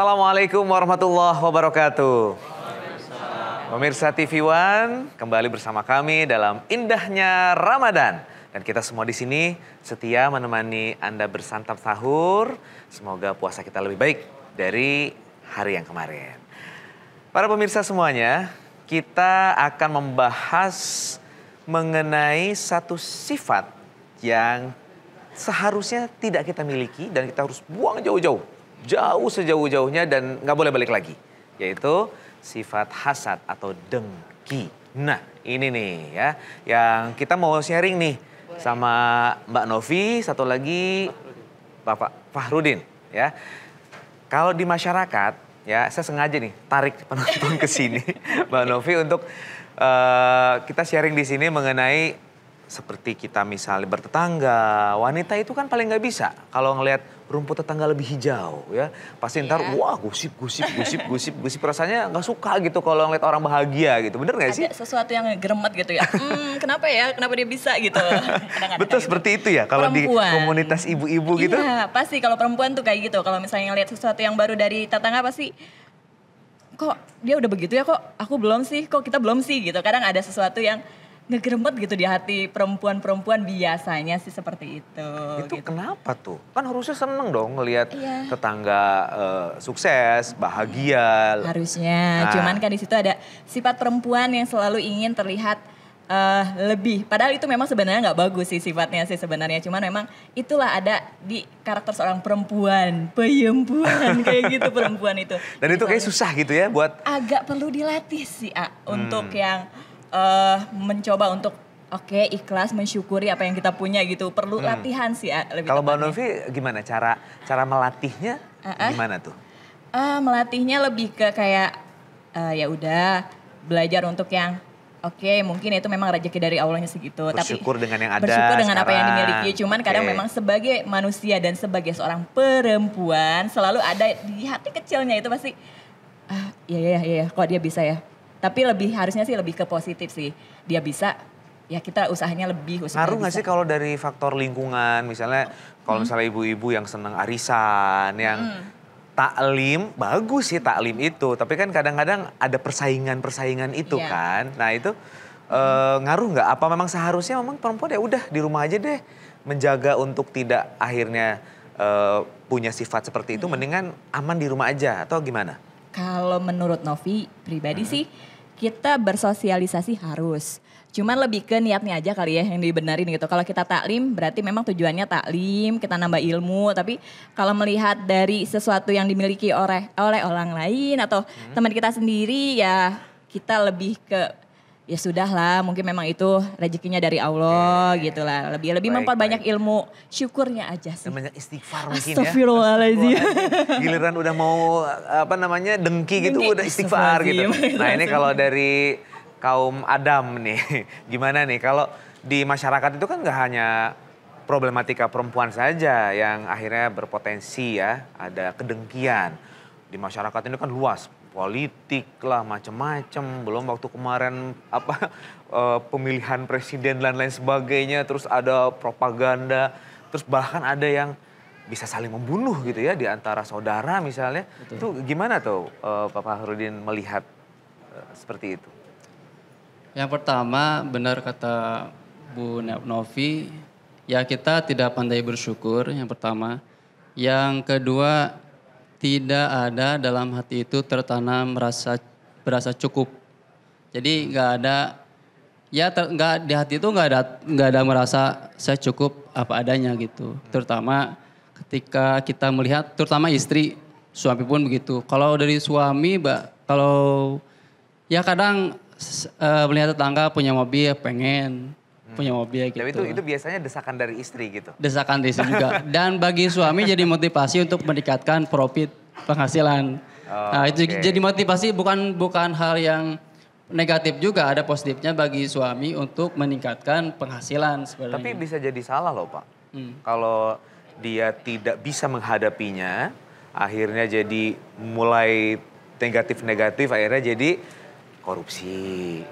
Assalamualaikum warahmatullahi wabarakatuh. Pemirsa TV One, kembali bersama kami dalam indahnya Ramadan. Dan kita semua di sini setia menemani Anda bersantap sahur. Semoga puasa kita lebih baik dari hari yang kemarin. Para pemirsa semuanya, kita akan membahas mengenai satu sifat yang seharusnya tidak kita miliki dan kita harus buang jauh-jauh jauh sejauh-jauhnya dan nggak boleh balik lagi. Yaitu sifat hasad atau dengki. Nah ini nih ya yang kita mau sharing nih sama Mbak Novi satu lagi Bapak Fahrudin ya. Kalau di masyarakat ya saya sengaja nih tarik penonton ke sini Mbak Novi untuk uh, kita sharing di sini mengenai seperti kita misalnya bertetangga, wanita itu kan paling nggak bisa kalau ngelihat rumput tetangga lebih hijau ya. Pasti yeah. ntar wah gusip gusip gusip gusip gusip rasanya nggak suka gitu kalau ngelihat orang bahagia gitu. Bener nggak sih? sesuatu yang geremat gitu ya. Hmm, kenapa ya? Kenapa dia bisa gitu? Betul gitu. seperti itu ya kalau di komunitas ibu-ibu gitu. Iya, pasti kalau perempuan tuh kayak gitu. Kalau misalnya ngelihat sesuatu yang baru dari tetangga pasti kok dia udah begitu ya kok aku belum sih, kok kita belum sih gitu. Kadang ada sesuatu yang ngegerempet gitu di hati perempuan-perempuan biasanya sih seperti itu. Itu gitu. kenapa tuh? Kan harusnya seneng dong ngelihat iya. tetangga uh, sukses, bahagia. Harusnya, nah. cuman kan di situ ada sifat perempuan yang selalu ingin terlihat uh, lebih. Padahal itu memang sebenarnya nggak bagus sih sifatnya sih sebenarnya. Cuman memang itulah ada di karakter seorang perempuan, perempuan kayak gitu perempuan itu. Dan Jadi itu kayak gitu. susah gitu ya buat. Agak perlu dilatih sih, A, untuk hmm. yang uh, mencoba untuk Oke, okay, ikhlas mensyukuri apa yang kita punya gitu. Perlu hmm. latihan sih ya, lebih Kalau Mbak Novi gimana cara cara melatihnya? Uh -uh. Gimana tuh? Uh, melatihnya lebih ke kayak uh, ya udah belajar untuk yang oke, okay, mungkin itu memang rezeki dari Allahnya segitu, bersyukur tapi dengan yang ada. Bersyukur dengan sekarang. apa yang dimiliki. Cuman okay. kadang memang sebagai manusia dan sebagai seorang perempuan selalu ada di hati kecilnya itu pasti ah iya iya iya, iya kok dia bisa ya tapi lebih harusnya sih lebih ke positif sih. Dia bisa ya kita usahanya lebih usahanya Ngaruh nggak sih kalau dari faktor lingkungan misalnya kalau hmm. misalnya ibu-ibu yang senang arisan yang hmm taklim bagus sih taklim itu tapi kan kadang-kadang ada persaingan persaingan itu yeah. kan nah itu hmm. e, ngaruh nggak apa memang seharusnya memang perempuan ya udah di rumah aja deh menjaga untuk tidak akhirnya eh, punya sifat seperti itu hmm. mendingan aman di rumah aja atau gimana kalau menurut Novi pribadi hmm. sih kita bersosialisasi harus. Cuman lebih ke niatnya aja kali ya yang dibenerin gitu. Kalau kita taklim berarti memang tujuannya taklim, kita nambah ilmu. Tapi kalau melihat dari sesuatu yang dimiliki oleh oleh orang lain atau hmm. teman kita sendiri ya kita lebih ke ya sudahlah mungkin memang itu rezekinya dari Allah yeah. gitu lah. Lebih lebih baik, memperbanyak baik. ilmu syukurnya aja sih. Banyak istighfar mungkin Astagfirullahaladzim. ya. Astagfirullahaladzim. Giliran udah mau apa namanya dengki, gitu, dengki gitu udah istighfar gitu. Nah ini kalau dari kaum Adam nih gimana nih kalau di masyarakat itu kan gak hanya problematika perempuan saja yang akhirnya berpotensi ya ada kedengkian di masyarakat ini kan luas politik lah macam-macam. Belum waktu kemarin apa e, pemilihan presiden dan lain sebagainya. Terus ada propaganda. Terus bahkan ada yang bisa saling membunuh gitu ya di antara saudara misalnya. Betul. Itu gimana tuh e, eh, Bapak Harudin melihat e, seperti itu? Yang pertama benar kata Bu Novi, ya kita tidak pandai bersyukur yang pertama. Yang kedua tidak ada dalam hati itu tertanam rasa berasa cukup. Jadi nggak ada ya nggak di hati itu nggak ada nggak ada merasa saya cukup apa adanya gitu. Terutama ketika kita melihat terutama istri suami pun begitu. Kalau dari suami mbak kalau ya kadang uh, melihat tetangga punya mobil pengen Hmm. punya mobil gitu. Tapi itu gitu. itu biasanya desakan dari istri gitu. Desakan dari istri juga. Dan bagi suami jadi motivasi untuk meningkatkan profit penghasilan. Oh, nah, itu okay. jadi motivasi bukan bukan hal yang negatif juga ada positifnya bagi suami untuk meningkatkan penghasilan sebenarnya. Tapi bisa jadi salah loh, Pak. Hmm. Kalau dia tidak bisa menghadapinya, akhirnya jadi mulai negatif-negatif akhirnya jadi korupsi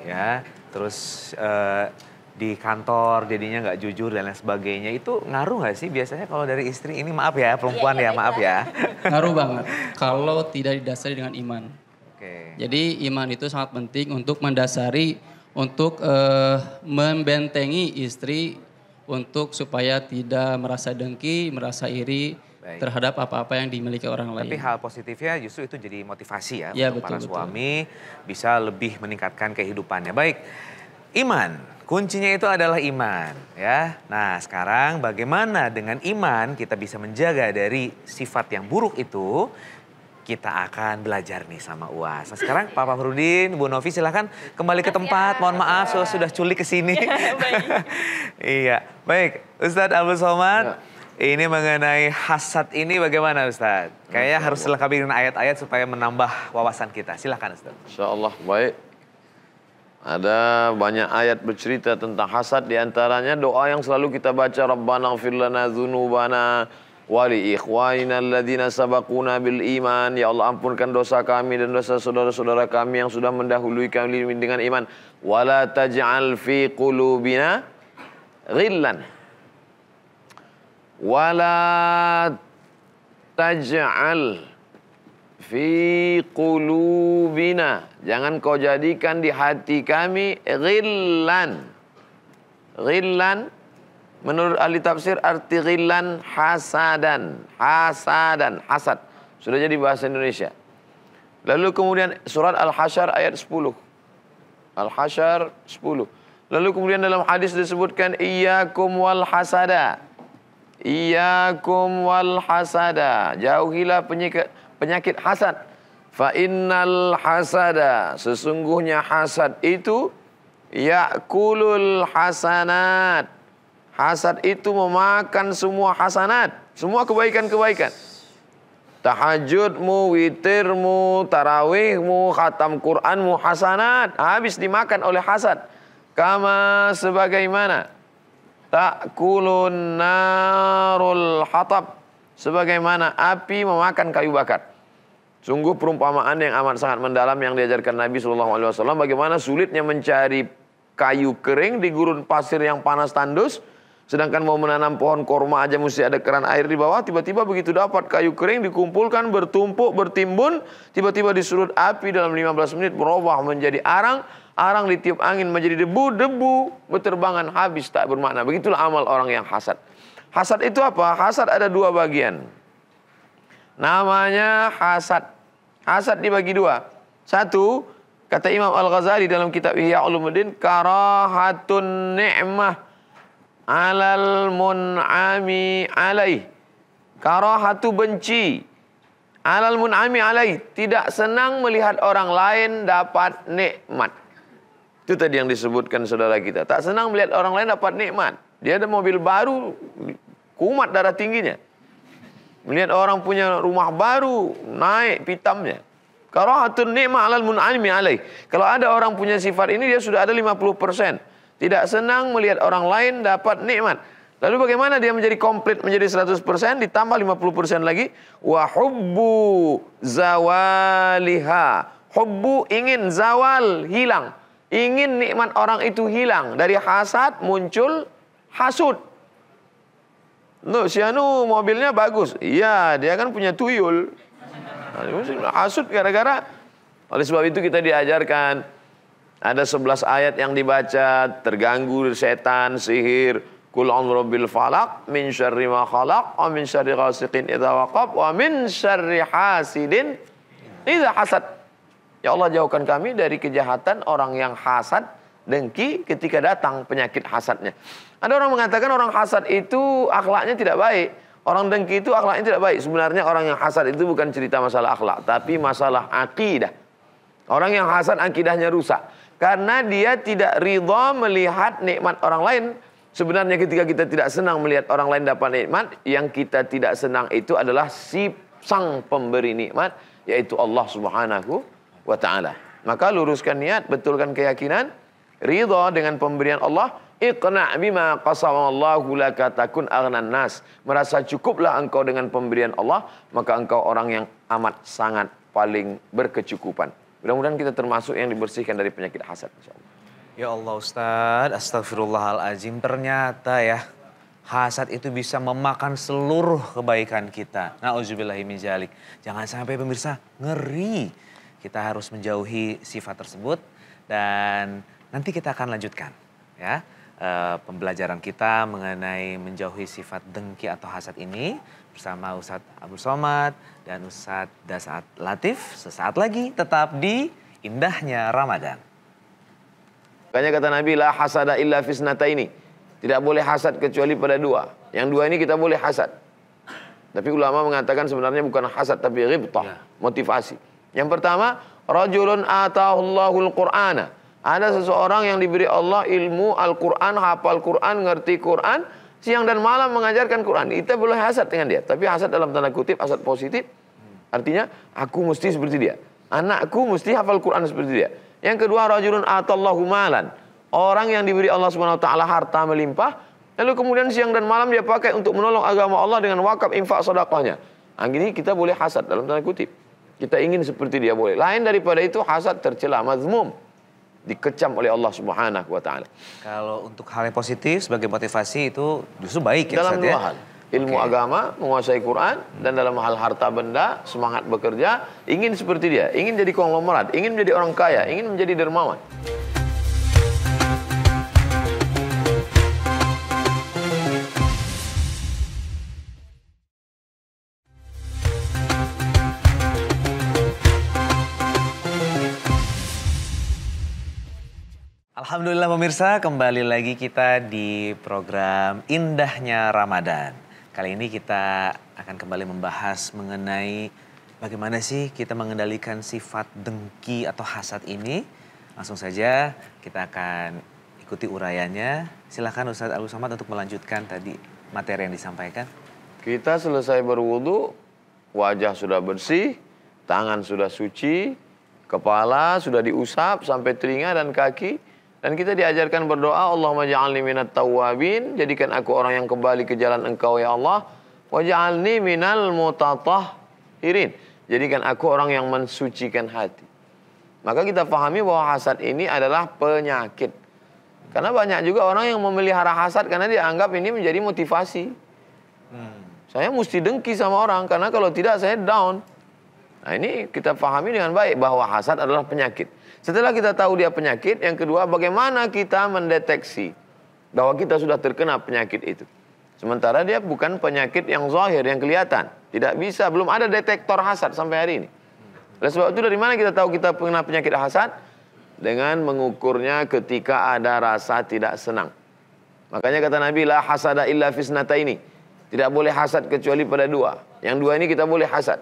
ya. Terus uh, di kantor jadinya nggak jujur dan lain sebagainya itu ngaruh nggak sih biasanya kalau dari istri ini maaf ya iya, perempuan iya, ya, maaf ya ngaruh banget kalau tidak didasari dengan iman okay. jadi iman itu sangat penting untuk mendasari untuk uh, membentengi istri untuk supaya tidak merasa dengki merasa iri Baik. terhadap apa-apa yang dimiliki orang lain. Tapi hal positifnya justru itu jadi motivasi ya, ya untuk betul, para betul. bisa lebih meningkatkan kehidupannya. Baik, iman Kuncinya itu adalah iman, ya. Nah, sekarang bagaimana dengan iman kita bisa menjaga dari sifat yang buruk itu? Kita akan belajar nih sama UAS. Nah, sekarang Papa Perudin, Bu Novi silahkan kembali ke tempat. Mohon maaf so, sudah culik ke sini. iya, baik. Iya. Ustadz Abdul Somad, ya. ini mengenai hasad ini bagaimana Ustadz? Kayaknya harus dilengkapi dengan ayat-ayat supaya menambah wawasan kita. Silahkan Ustadz. Insya Allah, baik. Ada banyak ayat bercerita tentang hasad di antaranya doa yang selalu kita baca Rabbana fir lana dzunubana wa li ikhwanina alladhina sabaquna bil iman ya Allah ampunkan dosa kami dan dosa saudara-saudara kami yang sudah mendahului kami dengan iman wala taj'al fi qulubina ghillan wala taj'al fi qulubina. Jangan kau jadikan di hati kami ghillan. Ghillan menurut ahli tafsir arti ghillan hasadan, hasadan, hasad. Sudah jadi bahasa Indonesia. Lalu kemudian surat Al-Hasyr ayat 10. Al-Hasyr 10. Lalu kemudian dalam hadis disebutkan iyyakum wal hasada. Iyyakum wal hasada. Jauhilah penyiksa penyakit hasad. Fa innal hasada, sesungguhnya hasad itu yakulul hasanat. Hasad itu memakan semua hasanat, semua kebaikan-kebaikan. Tahajudmu, witirmu, tarawihmu, khatam Quranmu, hasanat. Habis dimakan oleh hasad. Kama sebagaimana. Ta'kulun narul hatab. Sebagaimana api memakan kayu bakar. Sungguh perumpamaan yang amat sangat mendalam yang diajarkan Nabi Shallallahu Alaihi Wasallam bagaimana sulitnya mencari kayu kering di gurun pasir yang panas tandus, sedangkan mau menanam pohon korma aja mesti ada keran air di bawah. Tiba-tiba begitu dapat kayu kering dikumpulkan bertumpuk bertimbun, tiba-tiba disurut api dalam 15 menit berubah menjadi arang, arang ditiup angin menjadi debu, debu berterbangan habis tak bermakna. Begitulah amal orang yang hasad. Hasad itu apa? Hasad ada dua bagian. Namanya hasad. Hasad dibagi dua. Satu, kata Imam Al-Ghazali dalam kitab Ihya Ulumuddin, karahatun ni'mah alal mun'ami alaih. Karahatu benci. Alal mun'ami alaih. Tidak senang melihat orang lain dapat nikmat. Itu tadi yang disebutkan saudara kita. Tak senang melihat orang lain dapat nikmat. Dia ada mobil baru, kumat darah tingginya. Melihat orang punya rumah baru, naik pitamnya. Karahatun ni'ma alal mun'animi alaih. Kalau ada orang punya sifat ini, dia sudah ada 50%. Tidak senang melihat orang lain dapat nikmat. Lalu bagaimana dia menjadi komplit menjadi 100% ditambah 50% lagi wa hubbu zawaliha. Hubbu ingin zawal hilang. Ingin nikmat orang itu hilang dari hasad muncul hasut. lo si Anu mobilnya bagus. Iya, dia kan punya tuyul. Nah, hasut gara-gara. Oleh sebab itu kita diajarkan. Ada sebelas ayat yang dibaca. Terganggu setan, sihir. Kul bil falak min syarri ma khalaq wa min syarri ghasiqin idha waqab wa min syarri hasidin idha hasad. Ya Allah jauhkan kami dari kejahatan orang yang hasad, dengki ketika datang penyakit hasadnya. Ada orang mengatakan orang hasad itu akhlaknya tidak baik. Orang dengki itu akhlaknya tidak baik. Sebenarnya orang yang hasad itu bukan cerita masalah akhlak, tapi masalah akidah. Orang yang hasad akidahnya rusak. Karena dia tidak ridho melihat nikmat orang lain. Sebenarnya ketika kita tidak senang melihat orang lain dapat nikmat, yang kita tidak senang itu adalah si sang pemberi nikmat, yaitu Allah Subhanahu wa taala. Maka luruskan niat, betulkan keyakinan, ridho dengan pemberian Allah, Iqna bima qasamallahu laka takun aghnan nas. Merasa cukuplah engkau dengan pemberian Allah, maka engkau orang yang amat sangat paling berkecukupan. Mudah-mudahan kita termasuk yang dibersihkan dari penyakit hasad insyaallah. Ya Allah Ustaz, astagfirullahalazim. Ternyata ya hasad itu bisa memakan seluruh kebaikan kita. zalik. Jangan sampai pemirsa ngeri. Kita harus menjauhi sifat tersebut dan nanti kita akan lanjutkan ya. Eh, pembelajaran kita mengenai menjauhi sifat dengki atau hasad ini bersama Ustadz Abdul Somad dan Ustadz Dasat Latif. Sesaat lagi tetap di indahnya Ramadan. Makanya kata Nabi lah hasada illa fisnata ini. Tidak boleh hasad kecuali pada dua. Yang dua ini kita boleh hasad. Tapi ulama mengatakan sebenarnya bukan hasad tapi ribtah, ya. motivasi. Yang pertama, rajulun atahullahu al-Qur'ana ada seseorang yang diberi Allah ilmu Al-Quran, hafal Quran, ngerti Quran, siang dan malam mengajarkan Quran. Kita boleh hasad dengan dia, tapi hasad dalam tanda kutip, hasad positif. Artinya, aku mesti seperti dia. Anakku mesti hafal Quran seperti dia. Yang kedua, rajulun atallahu malan. Orang yang diberi Allah swt harta melimpah, lalu kemudian siang dan malam dia pakai untuk menolong agama Allah dengan wakaf infak sedekahnya. Nah, ini kita boleh hasad dalam tanda kutip. Kita ingin seperti dia boleh. Lain daripada itu hasad tercela mazmum dikecam oleh Allah Subhanahu wa taala. Kalau untuk hal yang positif sebagai motivasi itu justru baik ya Dalam dua ya? hal. Ilmu okay. agama, menguasai Quran dan dalam hal harta benda, semangat bekerja, ingin seperti dia, ingin jadi konglomerat, ingin menjadi orang kaya, ingin menjadi dermawan. Alhamdulillah pemirsa, kembali lagi kita di program Indahnya Ramadan. Kali ini kita akan kembali membahas mengenai bagaimana sih kita mengendalikan sifat dengki atau hasad ini. Langsung saja kita akan ikuti urayanya Silahkan Ustadz Agus Samad untuk melanjutkan tadi materi yang disampaikan. Kita selesai berwudu, wajah sudah bersih, tangan sudah suci, kepala sudah diusap sampai telinga dan kaki dan kita diajarkan berdoa, Allahumma ja'alni minat tawabin, jadikan aku orang yang kembali ke jalan engkau ya Allah. Wa ja'alni minal jadikan aku orang yang mensucikan hati. Maka kita pahami bahwa hasad ini adalah penyakit. Karena banyak juga orang yang memelihara hasad karena dianggap ini menjadi motivasi. Hmm. Saya mesti dengki sama orang karena kalau tidak saya down. Nah ini kita pahami dengan baik bahwa hasad adalah penyakit. Setelah kita tahu dia penyakit, yang kedua bagaimana kita mendeteksi bahwa kita sudah terkena penyakit itu. Sementara dia bukan penyakit yang zahir, yang kelihatan. Tidak bisa, belum ada detektor hasad sampai hari ini. Oleh sebab itu dari mana kita tahu kita kena penyakit hasad? Dengan mengukurnya ketika ada rasa tidak senang. Makanya kata Nabi, lah hasada illa fisnata ini. Tidak boleh hasad kecuali pada dua. Yang dua ini kita boleh hasad.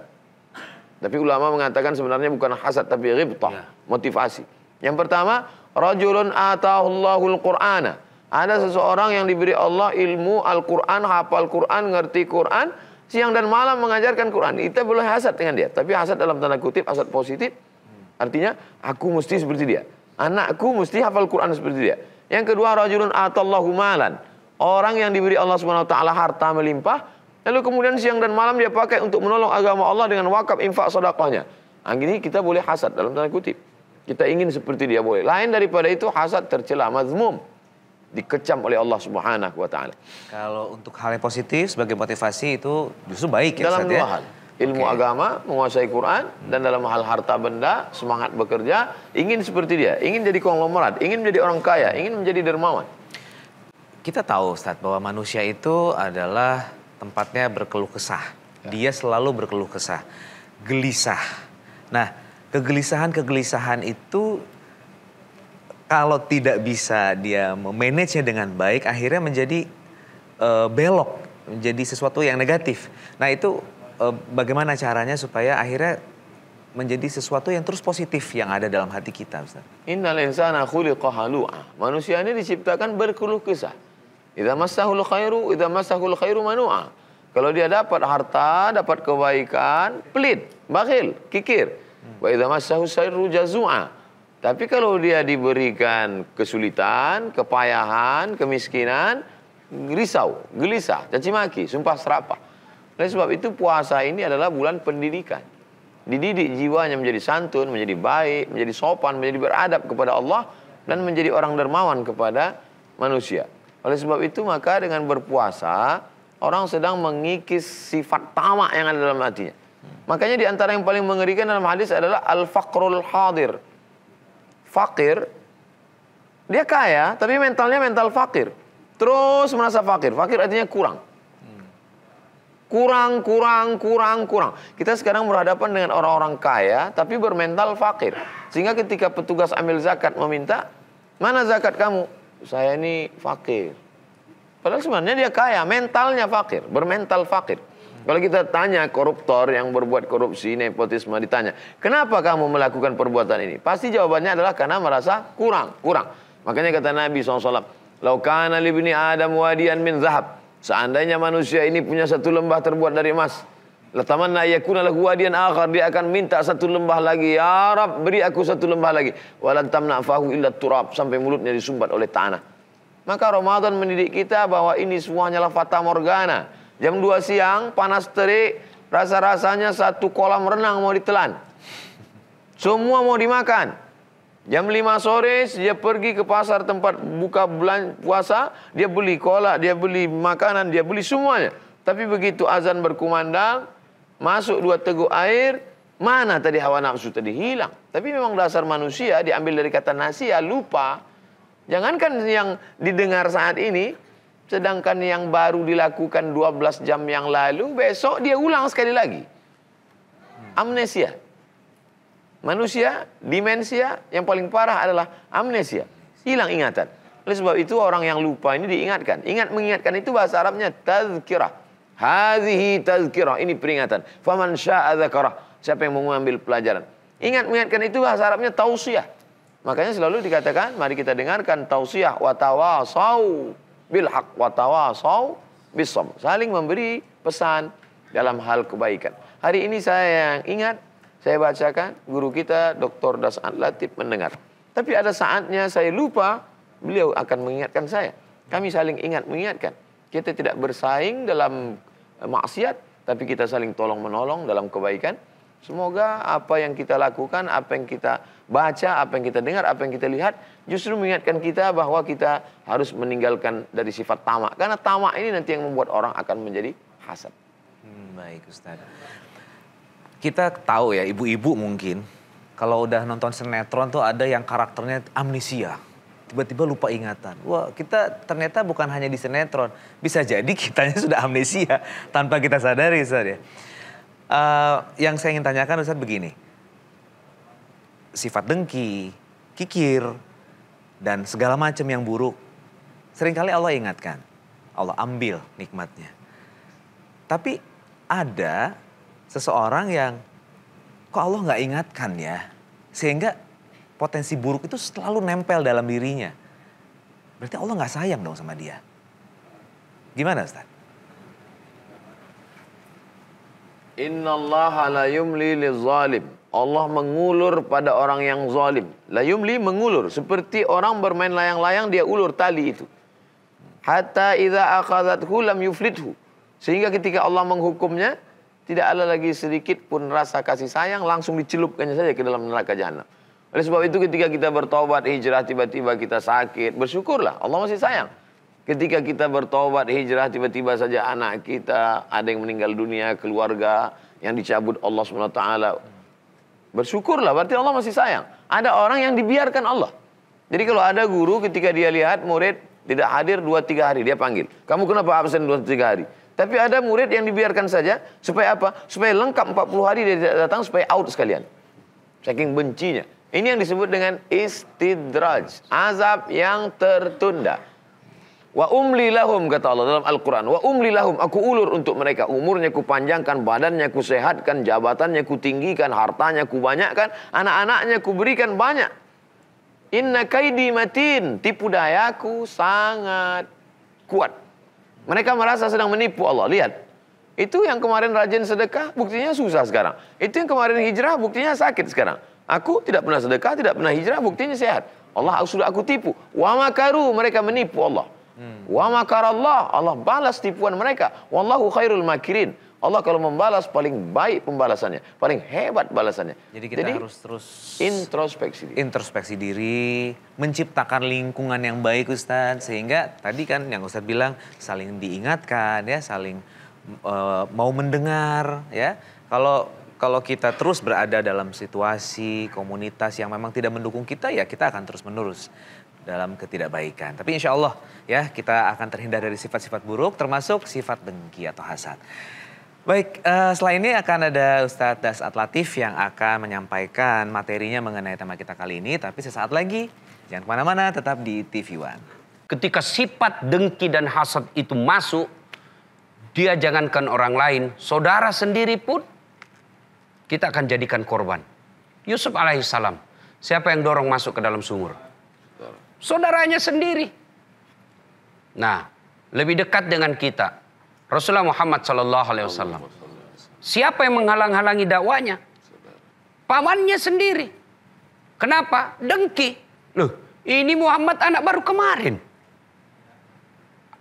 Tapi ulama mengatakan sebenarnya bukan hasad tapi ghibtah, ya. motivasi. Yang pertama, rajulun atahullahul qur'ana. Ada seseorang yang diberi Allah ilmu Al-Qur'an, hafal Qur'an, ngerti Qur'an, siang dan malam mengajarkan Qur'an. itu boleh hasad dengan dia, tapi hasad dalam tanda kutip hasad positif. Artinya aku mesti seperti dia. Anakku mesti hafal Qur'an seperti dia. Yang kedua, rajulun atallahu malan. Orang yang diberi Allah Subhanahu wa taala harta melimpah, Lalu kemudian siang dan malam dia pakai untuk menolong agama Allah dengan wakaf infak sedekahnya. Ini kita boleh hasad dalam tanda kutip. Kita ingin seperti dia boleh. Lain daripada itu hasad tercela mazmum dikecam oleh Allah Subhanahu wa taala. Kalau untuk hal yang positif sebagai motivasi itu justru baik ya Dalam dua ya? hal. Ilmu okay. agama, menguasai Quran dan dalam hal harta benda, semangat bekerja, ingin seperti dia, ingin jadi konglomerat, ingin menjadi orang kaya, ingin menjadi dermawan. Kita tahu Ustaz bahwa manusia itu adalah tempatnya berkeluh kesah. Ya. Dia selalu berkeluh kesah, gelisah. Nah, kegelisahan-kegelisahan itu kalau tidak bisa dia memanage-nya dengan baik, akhirnya menjadi uh, belok, menjadi sesuatu yang negatif. Nah, itu uh, bagaimana caranya supaya akhirnya menjadi sesuatu yang terus positif yang ada dalam hati kita, Ustaz. Innal insana khuliqa halu'a. Manusia ini diciptakan berkeluh kesah. Idza masahul khairu, idza masahul khairu manu'a. Kalau dia dapat harta, dapat kebaikan, pelit, bakhil, kikir. Hmm. Wa idza masahul syarru jazua. Tapi kalau dia diberikan kesulitan, kepayahan, kemiskinan, risau, gelisah, cacimaki, sumpah serapah. Oleh sebab itu puasa ini adalah bulan pendidikan. Dididik jiwanya menjadi santun, menjadi baik, menjadi sopan, menjadi beradab kepada Allah dan menjadi orang dermawan kepada manusia. Oleh sebab itu maka dengan berpuasa orang sedang mengikis sifat tamak yang ada dalam hatinya. Makanya di antara yang paling mengerikan dalam hadis adalah al-faqrul hadir. Fakir dia kaya tapi mentalnya mental fakir. Terus merasa fakir. Fakir artinya kurang. Kurang, kurang, kurang, kurang. Kita sekarang berhadapan dengan orang-orang kaya tapi bermental fakir. Sehingga ketika petugas ambil zakat meminta, "Mana zakat kamu?" saya ini fakir. Padahal sebenarnya dia kaya, mentalnya fakir, bermental fakir. Kalau kita tanya koruptor yang berbuat korupsi, nepotisme ditanya, kenapa kamu melakukan perbuatan ini? Pasti jawabannya adalah karena merasa kurang, kurang. Makanya kata Nabi SAW, Laukana libni Adam wadian min zahab. Seandainya manusia ini punya satu lembah terbuat dari emas, Latamanna yakuna lahu wadiyan akhar. Dia akan minta satu lembah lagi. Ya Rab, beri aku satu lembah lagi. walantamna fahu illa turab. Sampai mulutnya disumbat oleh tanah. Maka Ramadan mendidik kita bahwa ini semuanya hanyalah fata morgana. Jam 2 siang, panas terik. Rasa-rasanya satu kolam renang mau ditelan. Semua mau dimakan. Jam 5 sore dia pergi ke pasar tempat buka bulan puasa, dia beli kolak, dia beli makanan, dia beli semuanya. Tapi begitu azan berkumandang, masuk dua teguk air, mana tadi hawa nafsu tadi hilang. Tapi memang dasar manusia diambil dari kata nasia, lupa. Jangankan yang didengar saat ini, sedangkan yang baru dilakukan 12 jam yang lalu, besok dia ulang sekali lagi. Amnesia. Manusia, demensia, yang paling parah adalah amnesia. Hilang ingatan. Oleh sebab itu orang yang lupa ini diingatkan. Ingat mengingatkan itu bahasa Arabnya tazkirah. Hadhihi tazkirah. Ini peringatan. Faman sya'a dzakarah. Siapa yang mau mengambil pelajaran. Ingat mengingatkan itu bahasa Arabnya tausiah. Makanya selalu dikatakan mari kita dengarkan tausiah wa tawasau bil haq wa tawasau bisam. Saling memberi pesan dalam hal kebaikan. Hari ini saya yang ingat saya bacakan guru kita Dr. Dasan Latif mendengar. Tapi ada saatnya saya lupa beliau akan mengingatkan saya. Kami saling ingat mengingatkan. Kita tidak bersaing dalam eh, maksiat, tapi kita saling tolong menolong dalam kebaikan. Semoga apa yang kita lakukan, apa yang kita baca, apa yang kita dengar, apa yang kita lihat justru mengingatkan kita bahwa kita harus meninggalkan dari sifat tamak. Karena tamak ini nanti yang membuat orang akan menjadi hasad. Hmm, baik Ustaz. Kita tahu ya ibu-ibu mungkin kalau udah nonton sinetron tuh ada yang karakternya amnesia tiba-tiba lupa ingatan. Wah, kita ternyata bukan hanya di sinetron. Bisa jadi kitanya sudah amnesia tanpa kita sadari, Ustaz Uh, yang saya ingin tanyakan Ustaz begini. Sifat dengki, kikir, dan segala macam yang buruk. Seringkali Allah ingatkan. Allah ambil nikmatnya. Tapi ada seseorang yang kok Allah nggak ingatkan ya? Sehingga potensi buruk itu selalu nempel dalam dirinya. Berarti Allah nggak sayang dong sama dia. Gimana Ustaz? Inna Allah la yumli li zalim. Allah mengulur pada orang yang zalim. La yumli mengulur. Seperti orang bermain layang-layang dia ulur tali itu. Hatta idha akhadathu lam yuflidhu Sehingga ketika Allah menghukumnya, tidak ada lagi sedikit pun rasa kasih sayang, langsung dicelupkannya saja ke dalam neraka jahanam. Oleh sebab itu ketika kita bertobat hijrah tiba-tiba kita sakit, bersyukurlah Allah masih sayang. Ketika kita bertobat hijrah tiba-tiba saja anak kita ada yang meninggal dunia, keluarga yang dicabut Allah SWT. Bersyukurlah berarti Allah masih sayang. Ada orang yang dibiarkan Allah. Jadi kalau ada guru ketika dia lihat murid tidak hadir 2-3 hari dia panggil. Kamu kenapa absen 2-3 hari? Tapi ada murid yang dibiarkan saja supaya apa? Supaya lengkap 40 hari dia datang supaya out sekalian. Saking bencinya. Ini yang disebut dengan istidraj, azab yang tertunda. Wa umli lahum kata Allah dalam Al-Quran. Wa umli lahum aku ulur untuk mereka. Umurnya ku panjangkan, badannya ku sehatkan, jabatannya ku tinggikan, hartanya ku banyakkan, anak-anaknya ku berikan banyak. Inna kaidi matin, tipu dayaku sangat kuat. Mereka merasa sedang menipu Allah. Lihat, itu yang kemarin rajin sedekah, buktinya susah sekarang. Itu yang kemarin hijrah, buktinya sakit sekarang. Aku tidak pernah sedekah, tidak pernah hijrah, buktinya sehat. Allah sudah aku tipu. Wa makaru, mereka menipu Allah. Hmm. Wa Wa Allah, Allah balas tipuan mereka. Wallahu khairul makirin. Allah kalau membalas paling baik pembalasannya, paling hebat balasannya. Jadi kita Jadi, harus terus introspeksi diri. Introspeksi diri, menciptakan lingkungan yang baik Ustaz sehingga tadi kan yang Ustaz bilang saling diingatkan ya, saling uh, mau mendengar ya. Kalau kalau kita terus berada dalam situasi komunitas yang memang tidak mendukung kita ya kita akan terus menerus dalam ketidakbaikan. Tapi insya Allah ya kita akan terhindar dari sifat-sifat buruk termasuk sifat dengki atau hasad. Baik, uh, setelah ini akan ada Ustadz Das Atlatif yang akan menyampaikan materinya mengenai tema kita kali ini. Tapi sesaat lagi, jangan kemana-mana, tetap di TV One. Ketika sifat dengki dan hasad itu masuk, dia jangankan orang lain, saudara sendiri pun kita akan jadikan korban. Yusuf alaihissalam, siapa yang dorong masuk ke dalam sumur? Saudaranya sendiri. Nah, lebih dekat dengan kita. Rasulullah Muhammad Shallallahu Alaihi Wasallam. Siapa yang menghalang-halangi dakwanya? Pamannya sendiri. Kenapa? Dengki. Loh, ini Muhammad anak baru kemarin.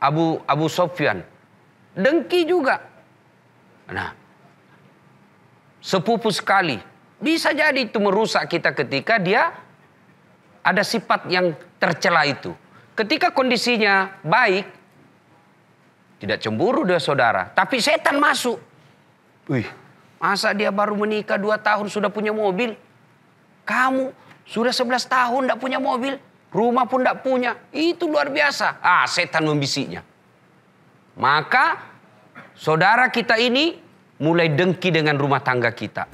Abu Abu Sofyan. Dengki juga. Nah, sepupu sekali. Bisa jadi itu merusak kita ketika dia ada sifat yang tercela itu. Ketika kondisinya baik, tidak cemburu dia saudara, tapi setan masuk. Wih, masa dia baru menikah dua tahun sudah punya mobil? Kamu sudah 11 tahun tidak punya mobil, rumah pun tidak punya. Itu luar biasa. Ah, setan membisiknya. Maka saudara kita ini mulai dengki dengan rumah tangga kita.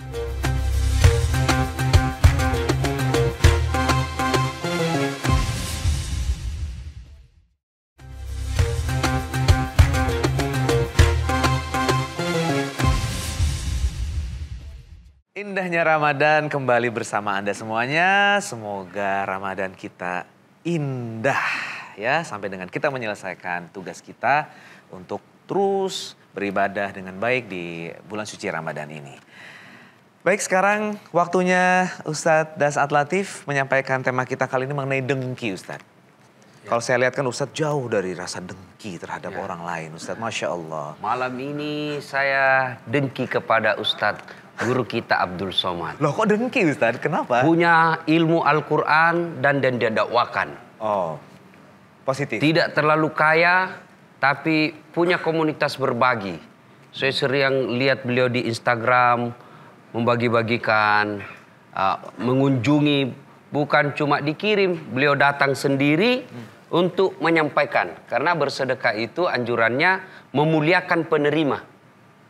Indahnya Ramadan kembali bersama Anda semuanya. Semoga Ramadan kita indah ya sampai dengan kita menyelesaikan tugas kita untuk terus beribadah dengan baik di bulan suci Ramadan ini. Baik sekarang waktunya Ustadz Das Atlatif menyampaikan tema kita kali ini mengenai dengki Ustadz. Ya. Kalau saya lihat kan Ustadz jauh dari rasa dengki terhadap ya. orang lain Ustadz. Masya Allah. Malam ini saya dengki kepada Ustadz guru kita Abdul Somad. Loh kok dengki Ustadz? Kenapa? Punya ilmu Al-Quran dan dan dia dakwakan. Oh, positif. Tidak terlalu kaya, tapi punya komunitas berbagi. Saya sering lihat beliau di Instagram membagi-bagikan, uh, mengunjungi, bukan cuma dikirim, beliau datang sendiri untuk menyampaikan. Karena bersedekah itu anjurannya memuliakan penerima.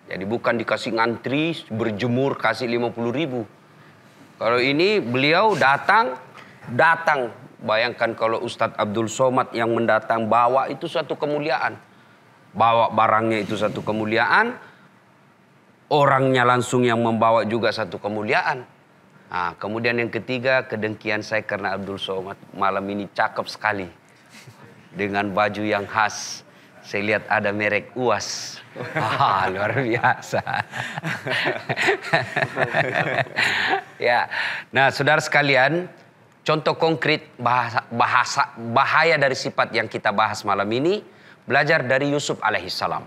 Jadi bukan dikasih ngantri, berjemur, kasih puluh ribu. Kalau ini beliau datang, datang Bayangkan kalau Ustadz Abdul Somad yang mendatang bawa itu satu kemuliaan. Bawa barangnya itu satu kemuliaan. Orangnya langsung yang membawa juga satu kemuliaan. Nah, kemudian yang ketiga, kedengkian saya karena Abdul Somad malam ini cakep sekali. Dengan baju yang khas. Saya lihat ada merek UAS. Ah, luar biasa. ya. Nah, saudara sekalian, Contoh konkret bahasa, bahasa bahaya dari sifat yang kita bahas malam ini belajar dari Yusuf alaihissalam.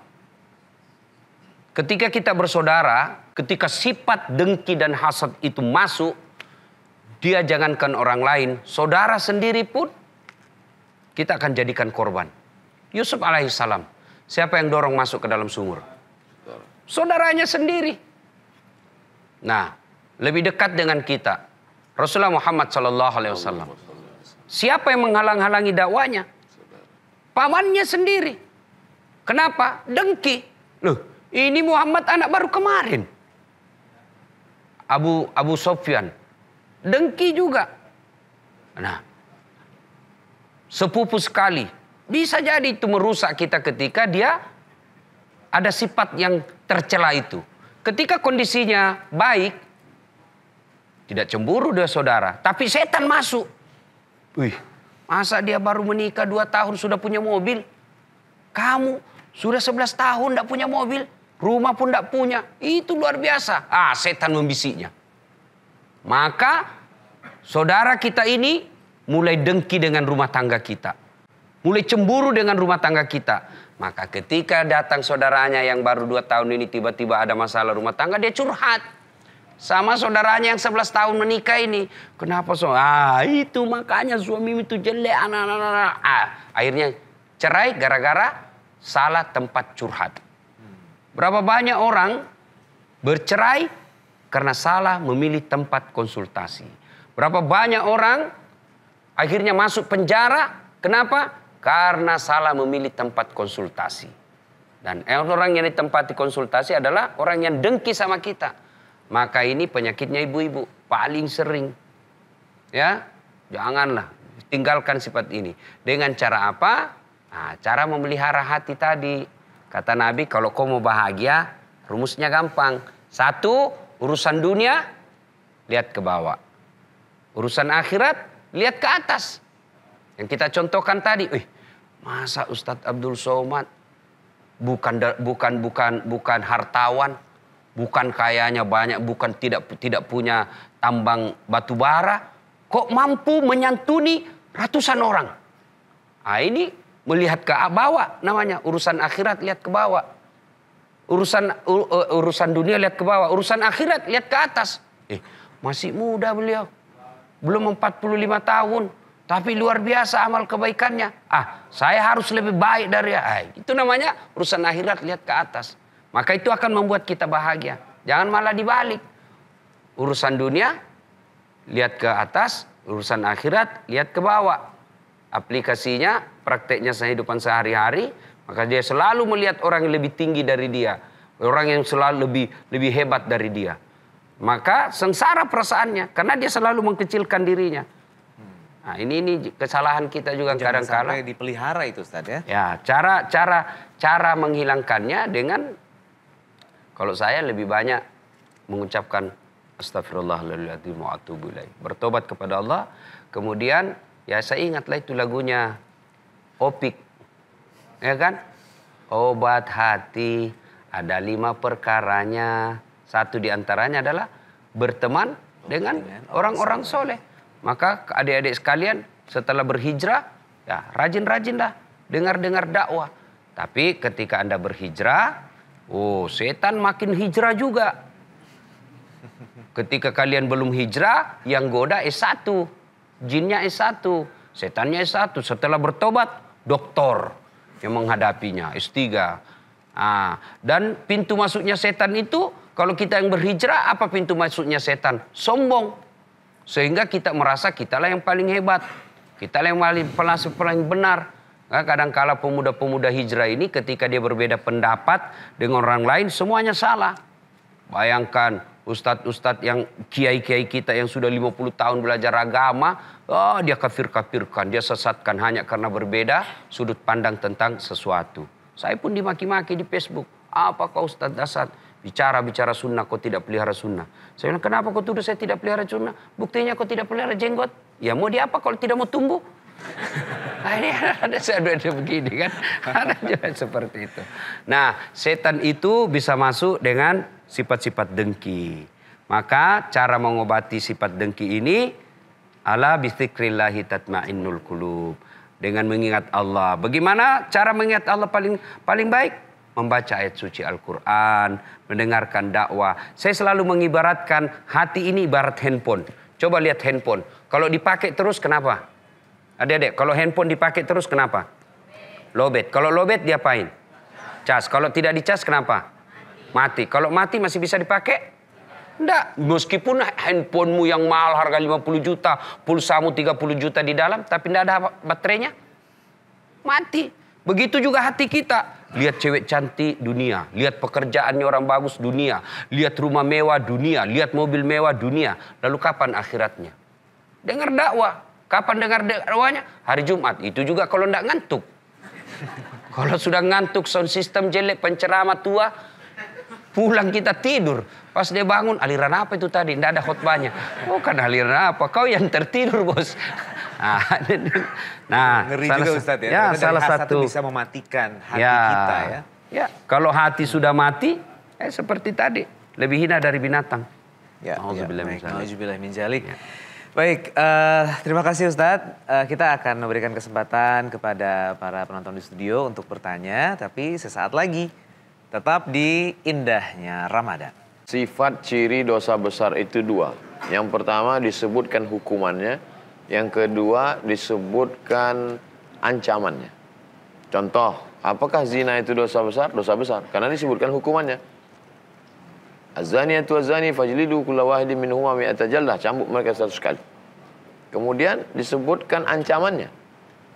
Ketika kita bersaudara, ketika sifat dengki dan hasad itu masuk, dia jangankan orang lain, saudara sendiri pun kita akan jadikan korban. Yusuf alaihissalam, siapa yang dorong masuk ke dalam sumur? Saudaranya sendiri. Nah, lebih dekat dengan kita, Rasulullah Muhammad Shallallahu Alaihi Wasallam. Siapa yang menghalang-halangi dakwanya? Pamannya sendiri. Kenapa? Dengki. Loh, ini Muhammad anak baru kemarin. Abu Abu Sofyan. Dengki juga. Nah, sepupu sekali. Bisa jadi itu merusak kita ketika dia ada sifat yang tercela itu. Ketika kondisinya baik, tidak cemburu dia saudara. Tapi setan masuk. Wih, masa dia baru menikah dua tahun sudah punya mobil? Kamu sudah sebelas tahun tidak punya mobil. Rumah pun tidak punya. Itu luar biasa. Ah, setan membisiknya. Maka saudara kita ini mulai dengki dengan rumah tangga kita. Mulai cemburu dengan rumah tangga kita. Maka ketika datang saudaranya yang baru dua tahun ini tiba-tiba ada masalah rumah tangga, dia curhat. Sama saudaranya yang 11 tahun menikah ini. Kenapa so? Ah itu makanya suami itu jelek. Anak-anak. Ah, akhirnya cerai gara-gara salah tempat curhat. Berapa banyak orang bercerai karena salah memilih tempat konsultasi. Berapa banyak orang akhirnya masuk penjara. Kenapa? Karena salah memilih tempat konsultasi. Dan orang yang ditempati konsultasi adalah orang yang dengki sama kita maka ini penyakitnya ibu-ibu paling sering. Ya, janganlah tinggalkan sifat ini. Dengan cara apa? Nah, cara memelihara hati tadi. Kata Nabi, kalau kau mau bahagia, rumusnya gampang. Satu, urusan dunia, lihat ke bawah. Urusan akhirat, lihat ke atas. Yang kita contohkan tadi, eh, masa Ustadz Abdul Somad bukan bukan bukan bukan hartawan, bukan kayanya banyak, bukan tidak tidak punya tambang batu bara, kok mampu menyantuni ratusan orang. Nah, ini melihat ke bawah namanya urusan akhirat lihat ke bawah. Urusan ur, urusan dunia lihat ke bawah, urusan akhirat lihat ke atas. Eh, masih muda beliau. Belum 45 tahun, tapi luar biasa amal kebaikannya. Ah, saya harus lebih baik dari ah, itu namanya urusan akhirat lihat ke atas. Maka itu akan membuat kita bahagia. Jangan malah dibalik. Urusan dunia, lihat ke atas. Urusan akhirat, lihat ke bawah. Aplikasinya, prakteknya kehidupan sehari-hari. Maka dia selalu melihat orang yang lebih tinggi dari dia. Orang yang selalu lebih lebih hebat dari dia. Maka sengsara perasaannya. Karena dia selalu mengkecilkan dirinya. Nah, ini ini kesalahan kita juga kadang-kadang. dipelihara itu Ustaz ya. Ya, cara cara cara menghilangkannya dengan kalau saya lebih banyak mengucapkan astagfirullahaladzim wa atubu Bertobat kepada Allah. Kemudian ya saya ingatlah itu lagunya Opik. Ya kan? Obat hati ada lima perkaranya. Satu di antaranya adalah berteman dengan orang-orang soleh. Maka adik-adik sekalian setelah berhijrah ya rajin-rajin dah dengar-dengar dakwah. Tapi ketika Anda berhijrah Oh, setan makin hijrah juga. Ketika kalian belum hijrah, yang goda S1. Jinnya S1. Setannya S1. Setelah bertobat, doktor yang menghadapinya. S3. Ah, dan pintu masuknya setan itu, kalau kita yang berhijrah, apa pintu masuknya setan? Sombong. Sehingga kita merasa kitalah yang paling hebat. Kitalah yang paling, paling benar. Nah, kadangkala pemuda-pemuda hijrah ini ketika dia berbeda pendapat dengan orang lain semuanya salah. Bayangkan ustadz-ustadz yang kiai-kiai kita yang sudah 50 tahun belajar agama, oh, dia kafir-kafirkan, dia sesatkan hanya karena berbeda sudut pandang tentang sesuatu. Saya pun dimaki-maki di Facebook. Apa kau Ustadz Dasat? Bicara-bicara sunnah, kau tidak pelihara sunnah. Saya bilang, kenapa kau tuduh saya tidak pelihara sunnah? Buktinya kau tidak pelihara jenggot. Ya mau diapa apa kalau tidak mau tumbuh? Ah, ini ada ada begini kan. Ada juga seperti itu. Nah setan itu bisa masuk dengan sifat-sifat dengki. Maka cara mengobati sifat dengki ini ala bistikrillahi tatmainnul kulub. Dengan mengingat Allah. Bagaimana cara mengingat Allah paling paling baik? Membaca ayat suci Al-Quran, mendengarkan dakwah. Saya selalu mengibaratkan hati ini ibarat handphone. Coba lihat handphone. Kalau dipakai terus kenapa? Adik-adik, kalau handphone dipakai terus kenapa? Lobet. Kalau lobet diapain? Cas. Kalau tidak dicas kenapa? Mati. Kalau mati masih bisa dipakai? Enggak, meskipun handphonemu yang mahal harga 50 juta, pulsamu 30 juta di dalam, tapi tidak ada baterainya. Mati. Begitu juga hati kita. Lihat cewek cantik dunia, lihat pekerjaannya orang bagus dunia, lihat rumah mewah dunia, lihat mobil mewah dunia. Lalu kapan akhiratnya? Dengar dakwah, Kapan dengar dakwahnya? Hari Jumat. Itu juga kalau tidak ngantuk. kalau sudah ngantuk, sound system jelek, penceramah tua, pulang kita tidur. Pas dia bangun, aliran apa itu tadi? Tidak ada khutbahnya. Oh kan aliran apa? Kau yang tertidur bos. Nah, nah, Ngeri salah, juga Ustaz ya. ya salah satu bisa mematikan hati ya, kita ya. Ya, kalau hati sudah mati, eh seperti tadi, lebih hina dari binatang. Ya, Alhamdulillah ya, Alhamdulillah. Alhamdulillah Ya. Baik, uh, terima kasih Ustadz. Uh, kita akan memberikan kesempatan kepada para penonton di studio untuk bertanya, tapi sesaat lagi tetap di indahnya Ramadan. Sifat ciri dosa besar itu dua. Yang pertama disebutkan hukumannya, yang kedua disebutkan ancamannya. Contoh, apakah zina itu dosa besar? Dosa besar, karena disebutkan hukumannya. Azani atau azani zani fajlidu kulla wahidin minhuma mi'ata jallah, cambuk mereka satu kali. Kemudian disebutkan ancamannya.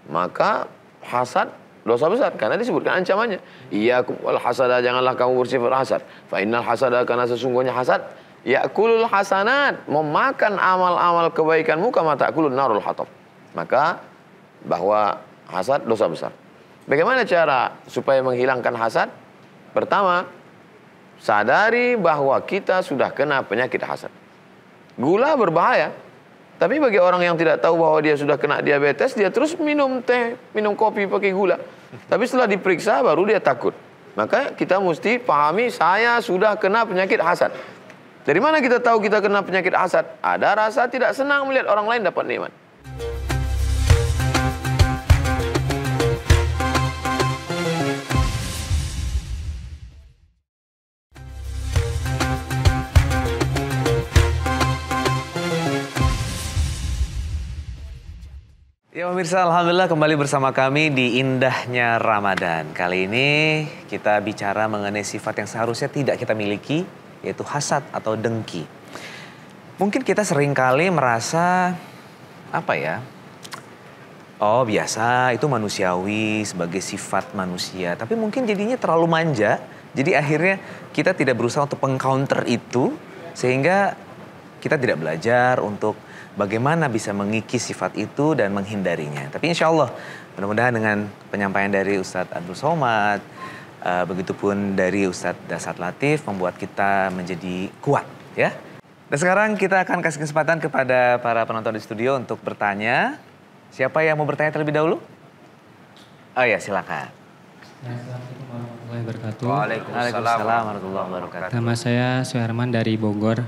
Maka hasad dosa besar karena disebutkan ancamannya. iya wal hasada janganlah kamu bersifat hasad. Fa innal karena sesungguhnya hasad yakulul hasanat memakan amal-amal kebaikanmu kama ta'kulun narul hatab. Maka bahwa hasad dosa besar. Bagaimana cara supaya menghilangkan hasad? Pertama, sadari bahwa kita sudah kena penyakit hasad. Gula berbahaya, tapi bagi orang yang tidak tahu bahwa dia sudah kena diabetes, dia terus minum teh, minum kopi pakai gula. Tapi setelah diperiksa baru dia takut. Maka kita mesti pahami saya sudah kena penyakit hasad. Dari mana kita tahu kita kena penyakit hasad? Ada rasa tidak senang melihat orang lain dapat nikmat. Ya pemirsa, Alhamdulillah kembali bersama kami di Indahnya Ramadan. Kali ini kita bicara mengenai sifat yang seharusnya tidak kita miliki, yaitu hasad atau dengki. Mungkin kita sering kali merasa, apa ya, oh biasa itu manusiawi sebagai sifat manusia. Tapi mungkin jadinya terlalu manja, jadi akhirnya kita tidak berusaha untuk mengcounter itu, sehingga kita tidak belajar untuk bagaimana bisa mengikis sifat itu dan menghindarinya. Tapi insya Allah mudah-mudahan dengan penyampaian dari Ustadz Abdul Somad, uh, begitupun dari Ustadz Dasat Latif membuat kita menjadi kuat ya. Dan sekarang kita akan kasih kesempatan kepada para penonton di studio untuk bertanya. Siapa yang mau bertanya terlebih dahulu? Oh ya silakan. Assalamualaikum warahmatullahi wabarakatuh. Waalaikumsalam warahmatullahi wabarakatuh. Nama saya Suherman dari Bogor.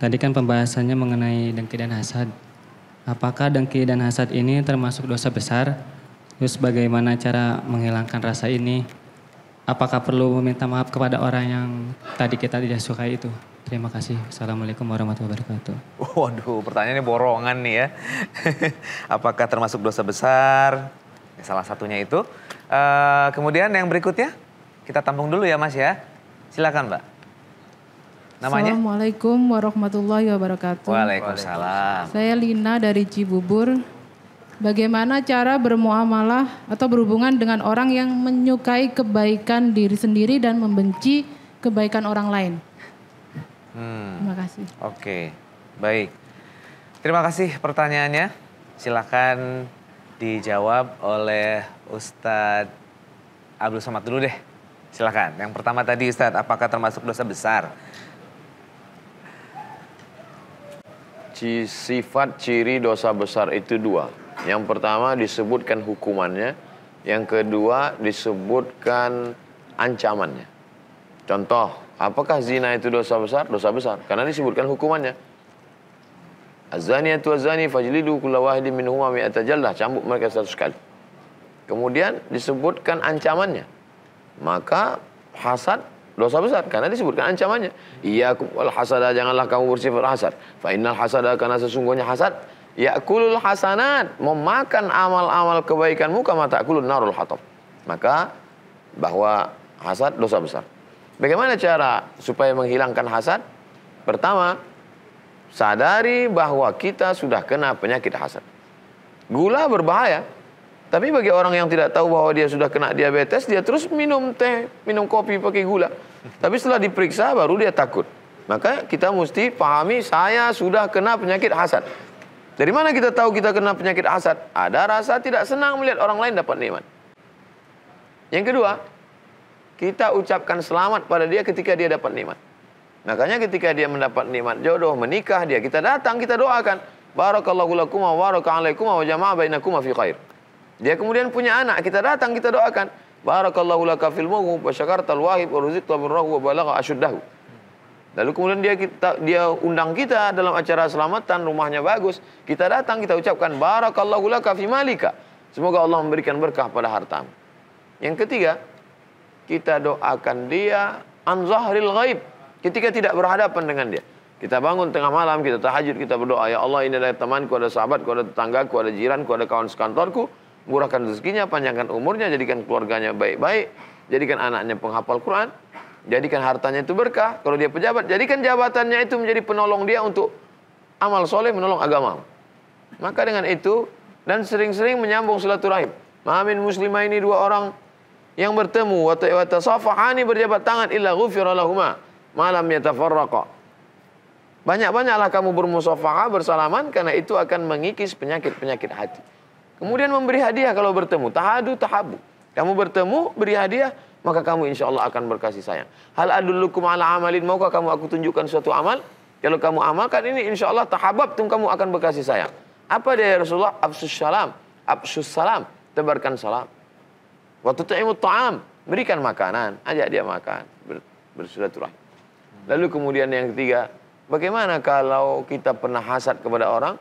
Tadi kan pembahasannya mengenai dengki dan hasad. Apakah dengki dan hasad ini termasuk dosa besar? Terus bagaimana cara menghilangkan rasa ini? Apakah perlu meminta maaf kepada orang yang tadi kita tidak suka itu? Terima kasih. Assalamualaikum warahmatullahi wabarakatuh. Waduh, pertanyaannya borongan nih ya. Apakah termasuk dosa besar? Ya, salah satunya itu. Uh, kemudian yang berikutnya, kita tampung dulu ya mas ya. Silakan mbak. Namanya? Assalamualaikum warahmatullahi wabarakatuh. Waalaikumsalam. Saya Lina dari Cibubur. Bagaimana cara bermuamalah atau berhubungan dengan orang yang menyukai kebaikan diri sendiri dan membenci kebaikan orang lain? Hmm. Terima kasih. Oke, baik. Terima kasih pertanyaannya. Silakan dijawab oleh Ustadz Abdul Somad dulu deh. Silakan. Yang pertama tadi Ustadz, apakah termasuk dosa besar? sifat ciri dosa besar itu dua. Yang pertama disebutkan hukumannya, yang kedua disebutkan ancamannya. Contoh, apakah zina itu dosa besar? Dosa besar, karena disebutkan hukumannya. Azaniyatu azani fajlidu kulla wahidin minhuma mi'ata jallah, cambuk mereka seratus kali. Kemudian disebutkan ancamannya. Maka hasad dosa besar karena disebutkan ancamannya. Iya al hasada janganlah kamu bersifat hasad. Fa innal hasada karena sesungguhnya hasad yakulul hasanat memakan amal-amal kebaikanmu kama takulun narul hatab. Maka bahwa hasad dosa besar. Bagaimana cara supaya menghilangkan hasad? Pertama, sadari bahwa kita sudah kena penyakit hasad. Gula berbahaya, tapi bagi orang yang tidak tahu bahwa dia sudah kena diabetes, dia terus minum teh, minum kopi pakai gula. Tapi setelah diperiksa baru dia takut. Maka kita mesti pahami saya sudah kena penyakit hasad. Dari mana kita tahu kita kena penyakit hasad? Ada rasa tidak senang melihat orang lain dapat nikmat. Yang kedua, kita ucapkan selamat pada dia ketika dia dapat nikmat. Makanya ketika dia mendapat nikmat jodoh, menikah dia, kita datang, kita doakan. Barakallahu lakuma wa baraka alaikum wa jama'a bainakum fi khair. Dia kemudian punya anak, kita datang, kita doakan. Barakallahu laka fil mawu wa al wahib wa rizqta birrahu wa balagha asyuddahu. Lalu kemudian dia kita, dia undang kita dalam acara selamatan, rumahnya bagus. Kita datang, kita ucapkan barakallahu laka fi malika. Semoga Allah memberikan berkah pada hartamu. Yang ketiga, kita doakan dia an zahril ghaib ketika tidak berhadapan dengan dia. Kita bangun tengah malam, kita tahajud, kita berdoa, ya Allah ini ada temanku, ada sahabatku, ada tetanggaku, ada jiranku, ada kawan sekantorku murahkan rezekinya, panjangkan umurnya, jadikan keluarganya baik-baik, jadikan anaknya penghafal Quran, jadikan hartanya itu berkah. Kalau dia pejabat, jadikan jabatannya itu menjadi penolong dia untuk amal soleh menolong agama. Maka dengan itu dan sering-sering menyambung silaturahim. Mahamin muslimah ini dua orang yang bertemu wata safahani berjabat tangan illa ghufira malam yatafarraqa. Banyak-banyaklah kamu bermusafaha bersalaman karena itu akan mengikis penyakit-penyakit hati. Kemudian memberi hadiah kalau bertemu. Tahadu tahabu. Kamu bertemu, beri hadiah, maka kamu insya Allah akan berkasih sayang. Hal adullukum ala amalin, maukah kamu aku tunjukkan suatu amal? Kalau kamu amalkan ini insya Allah tahabab, tung kamu akan berkasih sayang. Apa dia ya Rasulullah? Absus salam. Absus salam. Tebarkan salam. Waktu ta'imut ta'am. Berikan makanan. Ajak dia makan. bersilaturahim. Lalu kemudian yang ketiga. Bagaimana kalau kita pernah hasad kepada orang?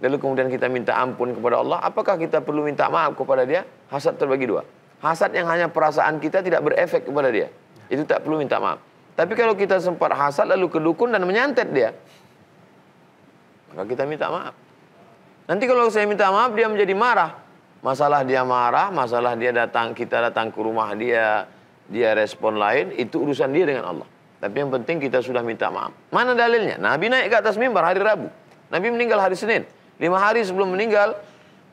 lalu kemudian kita minta ampun kepada Allah, apakah kita perlu minta maaf kepada dia? Hasad terbagi dua. Hasad yang hanya perasaan kita tidak berefek kepada dia. Itu tak perlu minta maaf. Tapi kalau kita sempat hasad lalu kedukun dan menyantet dia, maka kita minta maaf. Nanti kalau saya minta maaf dia menjadi marah. Masalah dia marah, masalah dia datang kita datang ke rumah dia, dia respon lain, itu urusan dia dengan Allah. Tapi yang penting kita sudah minta maaf. Mana dalilnya? Nabi naik ke atas mimbar hari Rabu. Nabi meninggal hari Senin. Lima hari sebelum meninggal,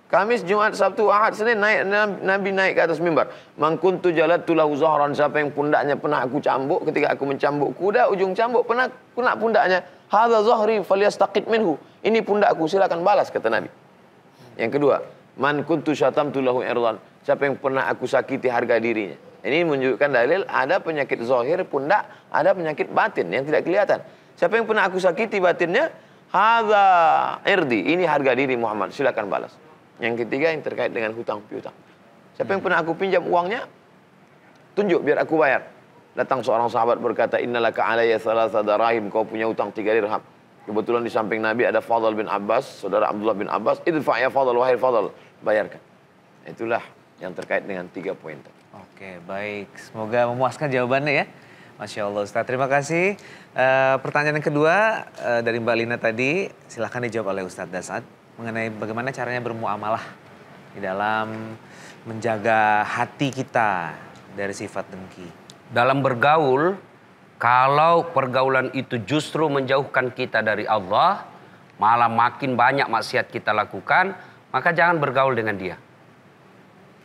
Kamis, Jumat, Sabtu, Ahad, Senin naik Nabi naik ke atas mimbar. Mangkuntu jalan tulah uzahran siapa yang pundaknya pernah aku cambuk ketika aku mencambuk kuda ujung cambuk pernah kena pundaknya. Hadza zahri falyastaqid minhu. Ini pundakku silakan balas kata Nabi. Yang kedua, man kuntu syatam tulahu irdan. Siapa yang pernah aku sakiti harga dirinya. Ini menunjukkan dalil ada penyakit zahir pundak, ada penyakit batin yang tidak kelihatan. Siapa yang pernah aku sakiti batinnya, Hada irdi. Ini harga diri Muhammad. Silakan balas. Yang ketiga yang terkait dengan hutang piutang. Siapa yang pernah aku pinjam uangnya? Tunjuk biar aku bayar. Datang seorang sahabat berkata, Innalaka alaiya salah sadarahim. Kau punya hutang tiga dirham. Kebetulan di samping Nabi ada Fadl bin Abbas, saudara Abdullah bin Abbas. Idfa ya Fadl, wahai Fadl. Bayarkan. Itulah yang terkait dengan tiga poin tadi. Oke, baik. Semoga memuaskan jawabannya ya. Masya Allah Ustaz. Terima kasih. E, pertanyaan yang kedua e, dari Mbak Lina tadi, silahkan dijawab oleh Ustadz Dasad mengenai bagaimana caranya bermuamalah di dalam menjaga hati kita dari sifat dengki. Dalam bergaul, kalau pergaulan itu justru menjauhkan kita dari Allah, malah makin banyak maksiat kita lakukan, maka jangan bergaul dengan dia.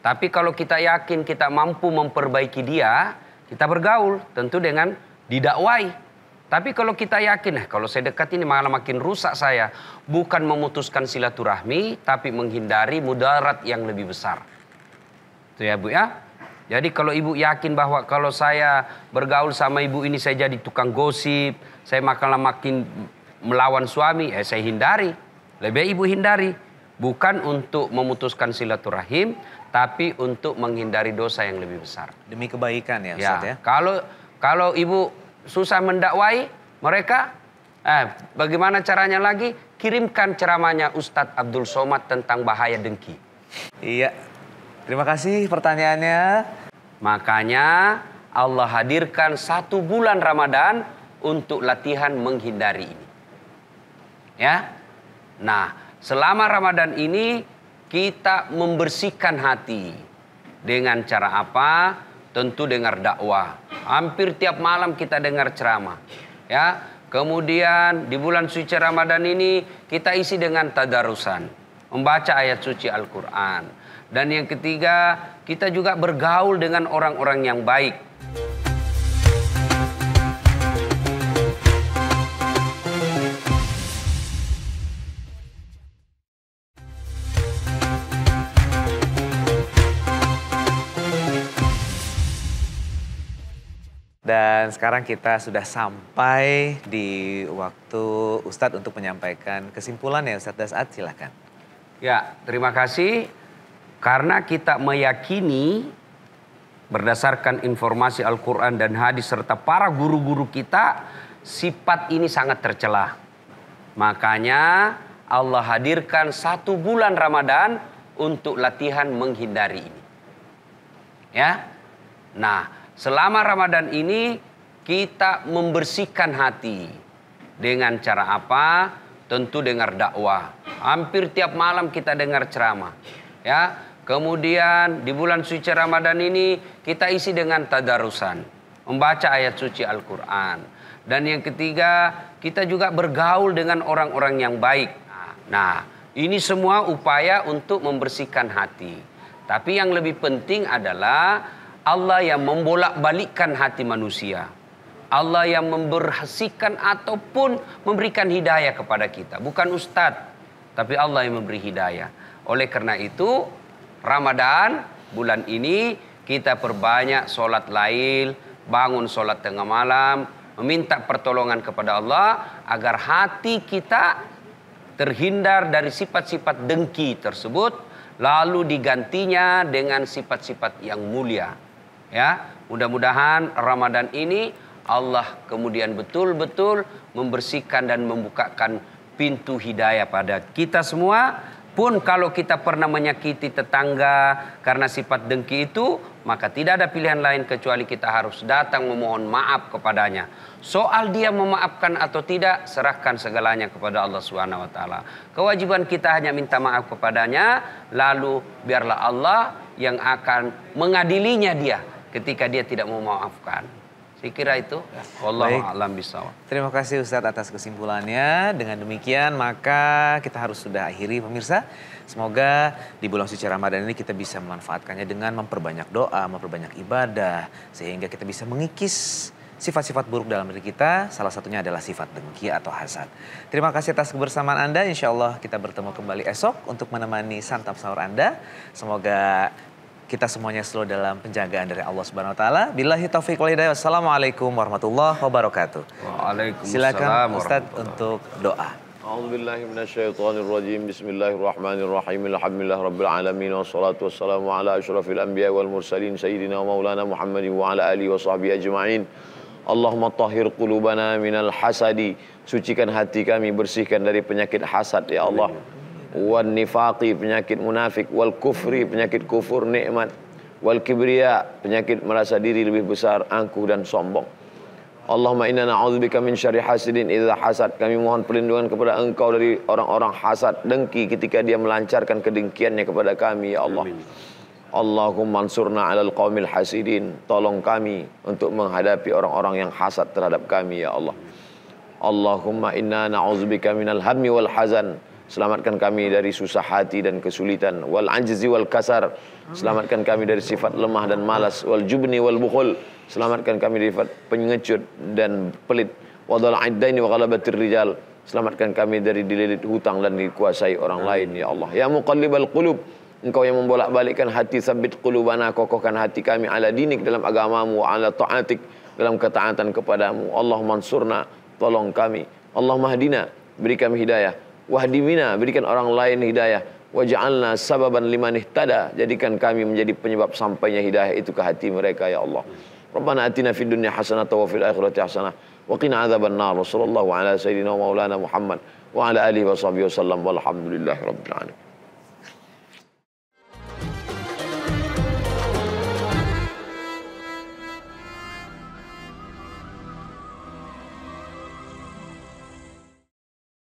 Tapi kalau kita yakin kita mampu memperbaiki dia, kita bergaul tentu dengan didakwai. Tapi kalau kita yakin, nah kalau saya dekat ini malah makin rusak saya. Bukan memutuskan silaturahmi, tapi menghindari mudarat yang lebih besar. Itu ya Bu ya. Jadi kalau ibu yakin bahwa kalau saya bergaul sama ibu ini saya jadi tukang gosip, saya makanlah makin melawan suami, eh saya hindari. Lebih ibu hindari bukan untuk memutuskan silaturahim tapi untuk menghindari dosa yang lebih besar demi kebaikan ya, ya Ustaz, ya. ya. kalau kalau ibu susah mendakwai mereka eh, bagaimana caranya lagi kirimkan ceramahnya Ustadz Abdul Somad tentang bahaya dengki iya terima kasih pertanyaannya makanya Allah hadirkan satu bulan Ramadan untuk latihan menghindari ini ya nah Selama Ramadan ini kita membersihkan hati. Dengan cara apa? Tentu dengar dakwah. Hampir tiap malam kita dengar ceramah. Ya, kemudian di bulan suci Ramadan ini kita isi dengan tadarusan, membaca ayat suci Al-Qur'an. Dan yang ketiga, kita juga bergaul dengan orang-orang yang baik. Dan sekarang kita sudah sampai di waktu Ustadz untuk menyampaikan kesimpulan ya Ustadz Dasat silakan. Ya terima kasih karena kita meyakini berdasarkan informasi Al-Quran dan hadis serta para guru-guru kita sifat ini sangat tercelah. Makanya Allah hadirkan satu bulan Ramadan untuk latihan menghindari ini. Ya, nah Selama Ramadan ini kita membersihkan hati. Dengan cara apa? Tentu dengar dakwah. Hampir tiap malam kita dengar ceramah. Ya, Kemudian di bulan suci Ramadan ini kita isi dengan tadarusan, membaca ayat suci Al-Qur'an. Dan yang ketiga, kita juga bergaul dengan orang-orang yang baik. Nah, ini semua upaya untuk membersihkan hati. Tapi yang lebih penting adalah Allah yang membolak-balikkan hati manusia. Allah yang memberhasikan ataupun memberikan hidayah kepada kita. Bukan ustadz, tapi Allah yang memberi hidayah. Oleh karena itu, Ramadan bulan ini kita perbanyak sholat lail, bangun sholat tengah malam, meminta pertolongan kepada Allah agar hati kita terhindar dari sifat-sifat dengki tersebut lalu digantinya dengan sifat-sifat yang mulia. Ya, mudah-mudahan Ramadan ini Allah kemudian betul-betul membersihkan dan membukakan pintu hidayah pada kita semua. Pun kalau kita pernah menyakiti tetangga karena sifat dengki itu, maka tidak ada pilihan lain kecuali kita harus datang memohon maaf kepadanya. Soal dia memaafkan atau tidak, serahkan segalanya kepada Allah Subhanahu wa taala. Kewajiban kita hanya minta maaf kepadanya, lalu biarlah Allah yang akan mengadilinya dia ketika dia tidak mau maafkan. Saya kira itu ya, Allah Baik. alam bisa. Terima kasih Ustadz atas kesimpulannya. Dengan demikian maka kita harus sudah akhiri pemirsa. Semoga di bulan suci Ramadan ini kita bisa memanfaatkannya dengan memperbanyak doa, memperbanyak ibadah sehingga kita bisa mengikis sifat-sifat buruk dalam diri kita, salah satunya adalah sifat dengki atau hasad. Terima kasih atas kebersamaan Anda. Insya Allah kita bertemu kembali esok untuk menemani santap sahur Anda. Semoga kita semuanya selalu dalam penjagaan dari Allah Subhanahu wa taala. Billahi taufik wal hidayah. Wassalamualaikum warahmatullahi wabarakatuh. Waalaikumsalam. Ustaz untuk doa. أعوذ بالله من الشيطان الرجيم بسم الله الرحمن الرحيم الحمد لله رب العالمين والصلاة والسلام على أشرف الأنبياء والمرسلين سيدنا ومولانا محمد وعلى Allahumma tahhir qulubana minal hasadi sucikan hati kami bersihkan dari penyakit hasad ya Allah wan nifaqi penyakit munafik wal kufri penyakit kufur nikmat wal kibriya penyakit merasa diri lebih besar angkuh dan sombong Allahumma inna na'udzubika min syarri hasidin idza hasad kami mohon perlindungan kepada engkau dari orang-orang hasad dengki ketika dia melancarkan kedengkiannya kepada kami ya Allah Amin. Allahumma ansurna 'alal qaumil hasidin tolong kami untuk menghadapi orang-orang yang hasad terhadap kami ya Allah Allahumma inna na'udzubika minal hammi wal hazan Selamatkan kami dari susah hati dan kesulitan wal anjizi wal kasar. Selamatkan kami dari sifat lemah dan malas wal jubni wal bukhul. Selamatkan kami dari sifat pengecut dan pelit. Wadal addaini wa galabatir rijal. Selamatkan kami dari dililit hutang dan dikuasai orang lain ya Allah. Ya al qulub. Engkau yang membolak-balikkan hati sabit qulubana kokohkan hati kami ala dinik dalam agamamu wa ala taatik dalam ketaatan kepadamu. Allah mansurna tolong kami. Allah mahdina beri kami hidayah. wahdimina berikan orang lain hidayah waj'alna sababan liman ihtada jadikan kami menjadi penyebab sampainya hidayah itu ke hati mereka ya Allah Rabbana atina fid dunya hasanah wa fil akhirati hasanah wa qina adzaban nar sallallahu ala sayyidina wa maulana muhammad wa ala alihi wa sahbihi wasallam walhamdulillahi alamin